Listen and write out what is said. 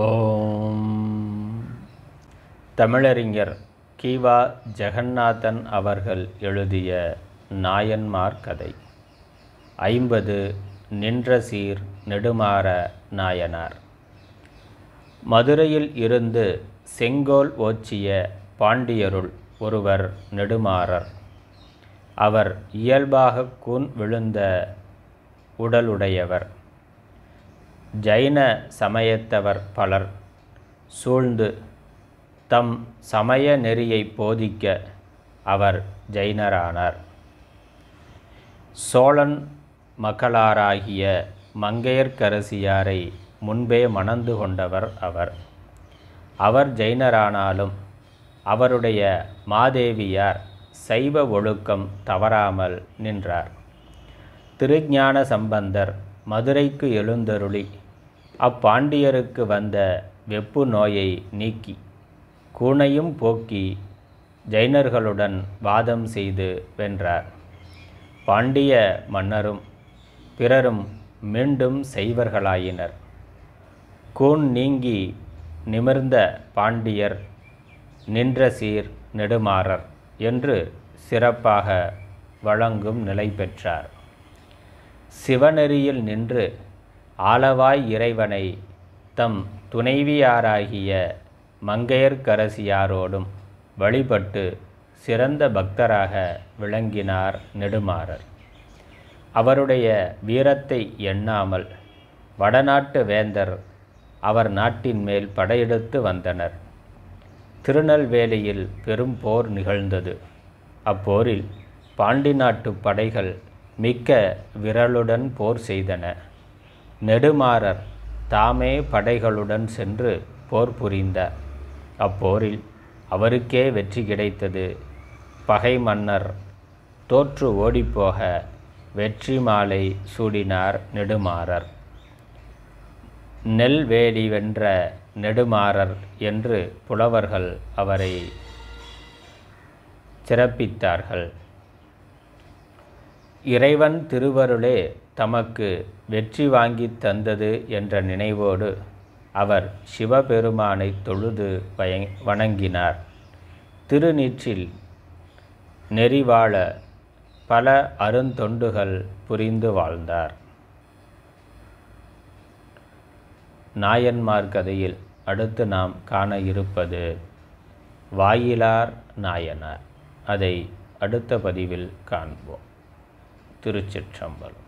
ஓம் தமிழறிஞர் கீவா ஜெகநாதன் அவர்கள் எழுதிய நாயன்மார் கதை ஐம்பது நின்ற சீர் நெடுமாற நாயனார் மதுரையில் இருந்து செங்கோல் ஓச்சிய பாண்டியருள் ஒருவர் நெடுமாறர் அவர் இயல்பாக கூன் விழுந்த உடலுடையவர் ஜைன சமயத்தவர் பலர் சூழ்ந்து தம் சமய நெறியை போதிக்க அவர் ஜைனரானார் சோழன் மக்களாராகிய மங்கையர்க்கரசியாரை முன்பே மணந்து கொண்டவர் அவர் அவர் ஜெயினரானாலும் அவருடைய மாதேவியார் சைவ ஒழுக்கம் தவறாமல் நின்றார் திருஞான சம்பந்தர் மதுரைக்கு எழுந்தருளி அப்பாண்டியருக்கு வந்த வெப்பு நோயை நீக்கி கூனையும் போக்கி ஜைனர்களுடன் வாதம் செய்து வென்றார் பாண்டிய மன்னரும் பிறரும் மீண்டும் செய்வர்களாயினர் கூன் நீங்கி நிமிர்ந்த பாண்டியர் நின்ற சீர் நெடுமாறர் என்று சிறப்பாக வழங்கும் நிலை பெற்றார் சிவநெறியில் நின்று ஆளவாய் இறைவனை தம் துணைவியாராகிய மங்கையர்க்கரசியாரோடும் வழிபட்டு சிறந்த பக்தராக விளங்கினார் நெடுமாறர் அவருடைய வீரத்தை எண்ணாமல் வடநாட்டு வேந்தர் அவர் நாட்டின் மேல் படையெடுத்து வந்தனர் திருநெல்வேலியில் பெரும் போர் நிகழ்ந்தது அப்போரில் பாண்டி நாட்டு படைகள் மிக்க விரலுடன் போர் செய்தன நெடுமாறர் தாமே படைகளுடன் சென்று போர் புரிந்தார் அப்போரில் அவருக்கே வெற்றி கிடைத்தது பகை மன்னர் தோற்று ஓடிப்போக வெற்றி மாலை சூடினார் நெடுமாறர் நெல் வேலி வென்ற நெடுமாறர் என்று புலவர்கள் அவரை சிறப்பித்தார்கள் இறைவன் திருவருளே தமக்கு வெற்றி வாங்கி தந்தது என்ற நினைவோடு அவர் சிவபெருமானை தொழுது வய வணங்கினார் திருநீற்றில் நெறிவாழ பல அருந்தொண்டுகள் புரிந்து வாழ்ந்தார் நாயன்மார் கதையில் அடுத்து நாம் காண இருப்பது வாயிலார் நாயனார் அதை அடுத்த பதிவில் காண்போம் திருச்சிற்றம்பலம்